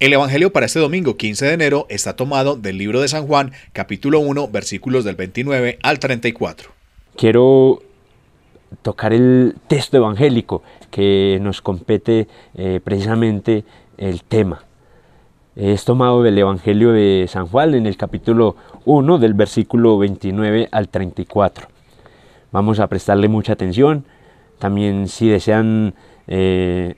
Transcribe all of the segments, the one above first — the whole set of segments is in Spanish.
El Evangelio para este domingo 15 de enero está tomado del libro de San Juan, capítulo 1, versículos del 29 al 34. Quiero tocar el texto evangélico que nos compete eh, precisamente el tema. Es tomado del Evangelio de San Juan en el capítulo 1 del versículo 29 al 34. Vamos a prestarle mucha atención. También si desean eh,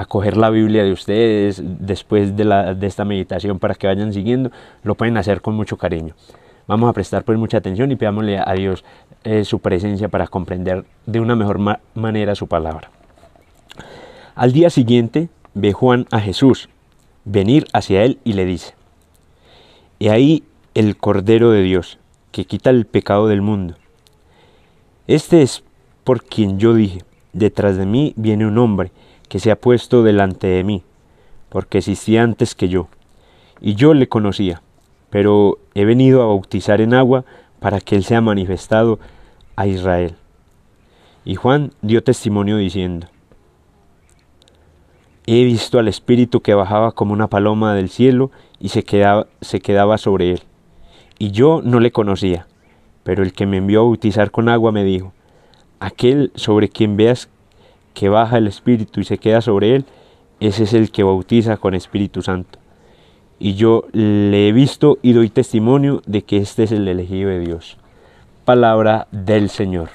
a coger la Biblia de ustedes después de, esta meditación para que vayan siguiendo, lo pueden hacer con mucho cariño. Vamos a prestar pues mucha atención y pidámosle a Dios eh, su presencia para comprender de una mejor manera su palabra. Al día siguiente ve Juan a Jesús venir hacia él y le dice, He ahí el Cordero de Dios, que quita el pecado del mundo. Este es por quien yo dije, Detrás de mí viene un hombre que se ha puesto delante de mí, porque existía antes que yo, y yo le conocía, pero he venido a bautizar en agua para que él sea manifestado a Israel. Y Juan dio testimonio diciendo, He visto al Espíritu que bajaba como una paloma del cielo y se quedaba, se quedaba sobre él. Y yo no le conocía, pero el que me envió a bautizar con agua me dijo, aquel sobre quien veas que baja el Espíritu y se queda sobre él, ese es el que bautiza con Espíritu Santo. Y yo le he visto y doy testimonio de que este es el elegido de Dios. Palabra del Señor.